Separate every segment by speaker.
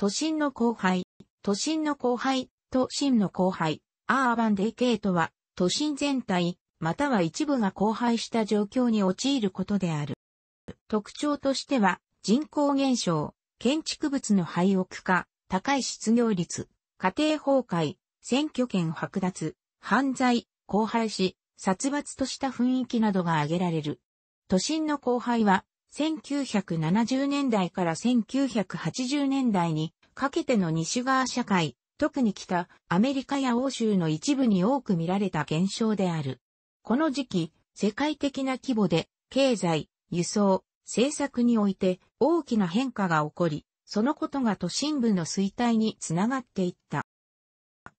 Speaker 1: 都心の後輩、都心の後輩、都心の後輩、アーバンデケートは、都心全体、または一部が荒廃した状況に陥ることである。特徴としては、人口減少、建築物の廃屋化、高い失業率、家庭崩壊、選挙権剥奪、犯罪、荒廃し、殺伐とした雰囲気などが挙げられる。都心の荒廃は、1970年代から1980年代にかけての西側社会、特に北、アメリカや欧州の一部に多く見られた現象である。この時期、世界的な規模で、経済、輸送、政策において大きな変化が起こり、そのことが都心部の衰退につながっていった。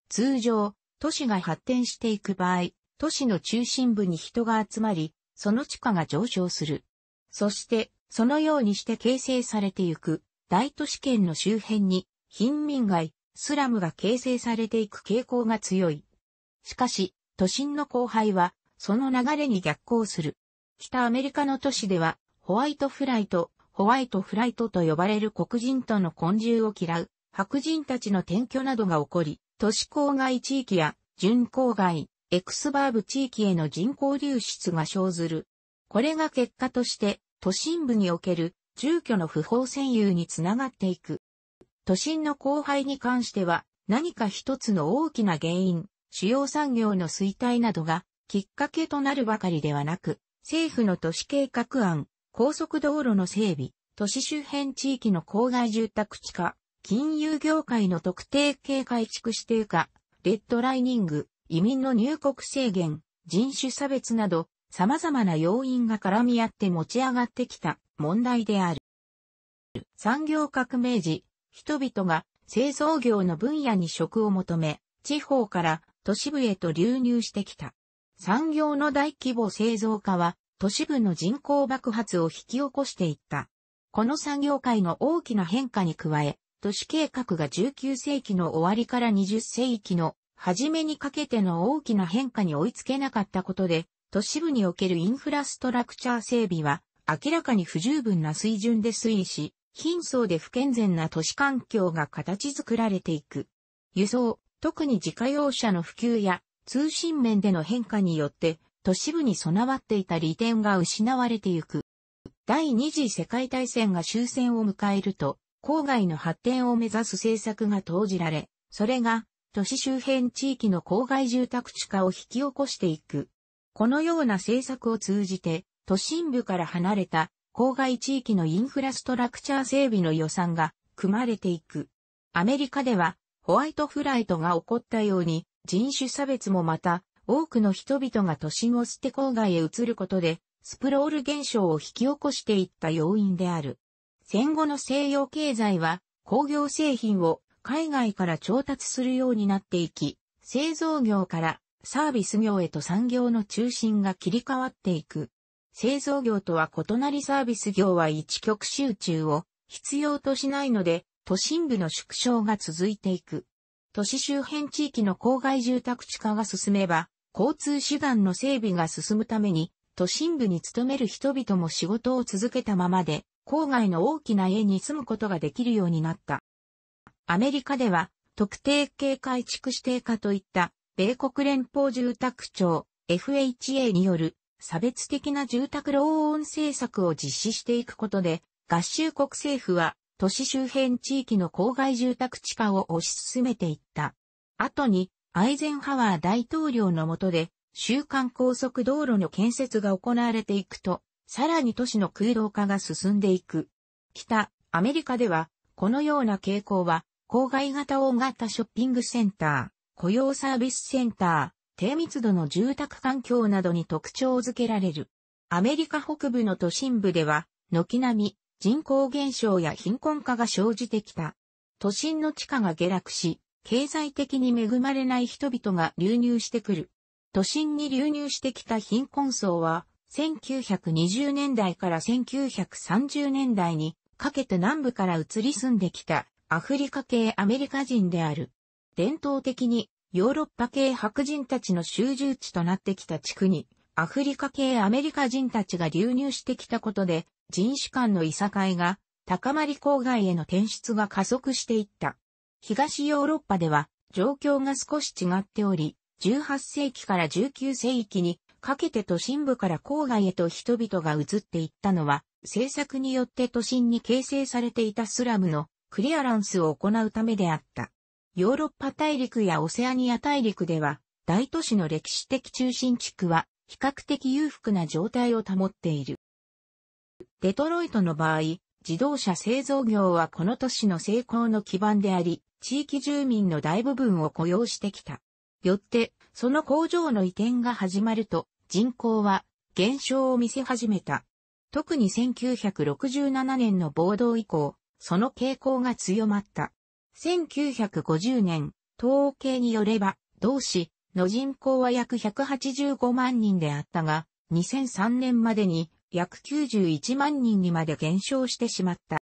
Speaker 1: 通常、都市が発展していく場合、都市の中心部に人が集まり、その地価が上昇する。そして、そのようにして形成されていく、大都市圏の周辺に、貧民街、スラムが形成されていく傾向が強い。しかし、都心の荒廃は、その流れに逆行する。北アメリカの都市では、ホワイトフライト、ホワイトフライトと呼ばれる黒人との混住を嫌う、白人たちの転居などが起こり、都市郊外地域や、巡郊外、エクスバーブ地域への人口流出が生ずるこれが結果として、都心部における住居の不法占有につながっていく。都心の荒廃に関しては、何か一つの大きな原因、主要産業の衰退などがきっかけとなるばかりではなく、政府の都市計画案、高速道路の整備、都市周辺地域の郊外住宅地化、金融業界の特定系改築指定化、レッドライニング、移民の入国制限、人種差別など、様々な要因が絡み合って持ち上がってきた問題である。産業革命時、人々が製造業の分野に職を求め、地方から都市部へと流入してきた。産業の大規模製造化は都市部の人口爆発を引き起こしていった。この産業界の大きな変化に加え、都市計画が19世紀の終わりから20世紀の初めにかけての大きな変化に追いつけなかったことで、都市部におけるインフラストラクチャー整備は明らかに不十分な水準で推移し、貧相で不健全な都市環境が形作られていく。輸送、特に自家用車の普及や通信面での変化によって都市部に備わっていた利点が失われていく。第二次世界大戦が終戦を迎えると、郊外の発展を目指す政策が投じられ、それが都市周辺地域の郊外住宅地化を引き起こしていく。このような政策を通じて、都心部から離れた郊外地域のインフラストラクチャー整備の予算が組まれていく。アメリカでは、ホワイトフライトが起こったように、人種差別もまた、多くの人々が都心を捨て郊外へ移ることで、スプロール現象を引き起こしていった要因である。戦後の西洋経済は工業製品を海外から調達するようになっていき、製造業からサービス業へと産業の中心が切り替わっていく。製造業とは異なりサービス業は一極集中を必要としないので、都心部の縮小が続いていく。都市周辺地域の郊外住宅地化が進めば、交通手段の整備が進むために、都心部に勤める人々も仕事を続けたままで、郊外の大きな家に住むことができるようになった。アメリカでは、特定系改築指定化といった米国連邦住宅庁 FHA による差別的な住宅ローン政策を実施していくことで、合衆国政府は都市周辺地域の郊外住宅地化を推し進めていった。後に、アイゼンハワー大統領の下で、週間高速道路の建設が行われていくと、さらに都市の空洞化が進んでいく。北、アメリカでは、このような傾向は、郊外型大型ショッピングセンター、雇用サービスセンター、低密度の住宅環境などに特徴づけられる。アメリカ北部の都心部では、軒並み人口減少や貧困化が生じてきた。都心の地価が下落し、経済的に恵まれない人々が流入してくる。都心に流入してきた貧困層は、1920年代から1930年代にかけて南部から移り住んできたアフリカ系アメリカ人である。伝統的にヨーロッパ系白人たちの集中地となってきた地区に、アフリカ系アメリカ人たちが流入してきたことで、人種間のいさかいが、高まり郊外への転出が加速していった。東ヨーロッパでは、状況が少し違っており、18世紀から19世紀にかけて都心部から郊外へと人々が移っていったのは、政策によって都心に形成されていたスラムのクリアランスを行うためであった。ヨーロッパ大陸やオセアニア大陸では、大都市の歴史的中心地区は、比較的裕福な状態を保っている。デトロイトの場合、自動車製造業はこの都市の成功の基盤であり、地域住民の大部分を雇用してきた。よって、その工場の移転が始まると、人口は減少を見せ始めた。特に1967年の暴動以降、その傾向が強まった。1950年、統計によれば、同市の人口は約185万人であったが、2003年までに約91万人にまで減少してしまった。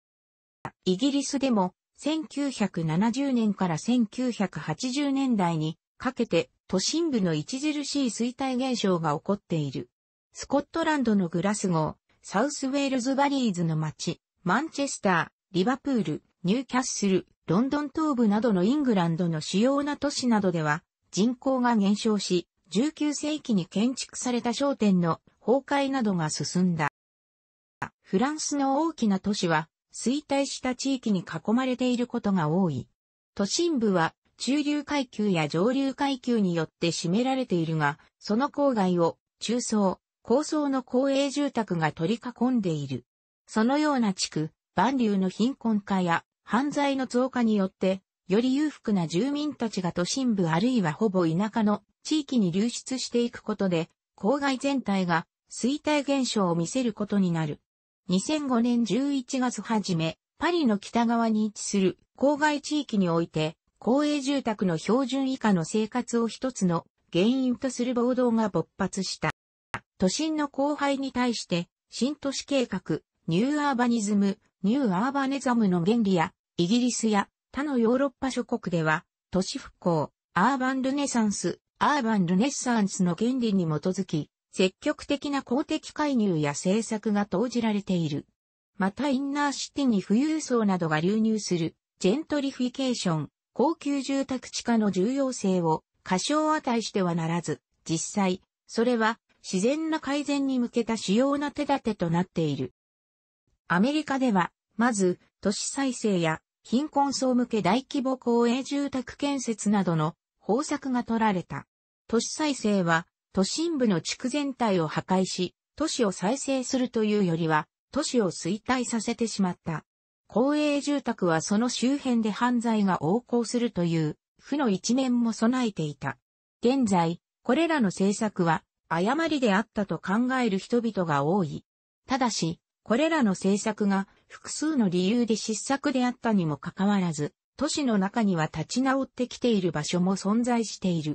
Speaker 1: イギリスでも1970年から1980年代にかけて都心部の著しい衰退現象が起こっている。スコットランドのグラスゴー、サウスウェールズバリーズの街、マンチェスター、リバプール、ニューキャッスル、ロンドン東部などのイングランドの主要な都市などでは人口が減少し、19世紀に建築された商店の崩壊などが進んだ。フランスの大きな都市は衰退した地域に囲まれていることが多い。都心部は中流階級や上流階級によって占められているが、その郊外を中層、高層の公営住宅が取り囲んでいる。そのような地区、万流の貧困化や犯罪の増加によって、より裕福な住民たちが都心部あるいはほぼ田舎の地域に流出していくことで、郊外全体が衰退現象を見せることになる。2005年11月初め、パリの北側に位置する郊外地域において、公営住宅の標準以下の生活を一つの原因とする暴動が勃発した。都心の荒廃に対して、新都市計画、ニューアーバニズム、ニューアーバネザムの原理や、イギリスや他のヨーロッパ諸国では、都市復興、アーバンルネサンス、アーバンルネッサンスの原理に基づき、積極的な公的介入や政策が投じられている。またインナーシティに富裕層などが流入する、ジェントリフィケーション、高級住宅地化の重要性を過小値してはならず、実際、それは自然な改善に向けた主要な手立てとなっている。アメリカでは、まず、都市再生や貧困層向け大規模公営住宅建設などの方策が取られた。都市再生は、都心部の地区全体を破壊し、都市を再生するというよりは、都市を衰退させてしまった。公営住宅はその周辺で犯罪が横行するという、負の一面も備えていた。現在、これらの政策は、誤りであったと考える人々が多い。ただし、これらの政策が複数の理由で失策であったにもかかわらず、都市の中には立ち直ってきている場所も存在している。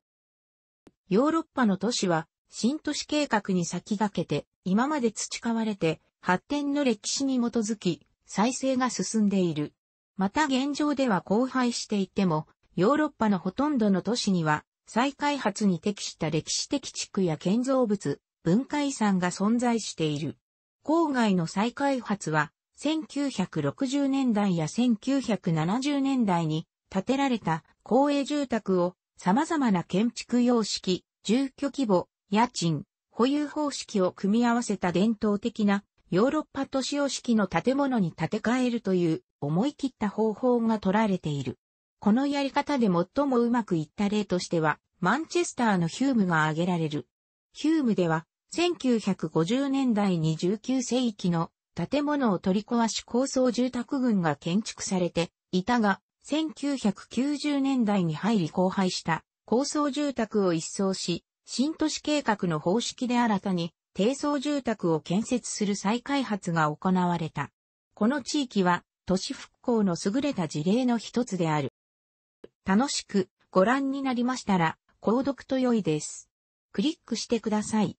Speaker 1: ヨーロッパの都市は新都市計画に先駆けて今まで培われて発展の歴史に基づき再生が進んでいる。また現状では荒廃していてもヨーロッパのほとんどの都市には再開発に適した歴史的地区や建造物、文化遺産が存在している。郊外の再開発は、1960年代や1970年代に建てられた公営住宅を様々な建築様式、住居規模、家賃、保有方式を組み合わせた伝統的なヨーロッパ都市様式の建物に建て替えるという思い切った方法が取られている。このやり方で最もうまくいった例としては、マンチェスターのヒュームが挙げられる。ヒュームでは、1950年代に19世紀の建物を取り壊し高層住宅群が建築されていたが、1990年代に入り荒廃した高層住宅を一掃し、新都市計画の方式で新たに低層住宅を建設する再開発が行われた。この地域は都市復興の優れた事例の一つである。楽しくご覧になりましたら、購読と良いです。クリックしてください。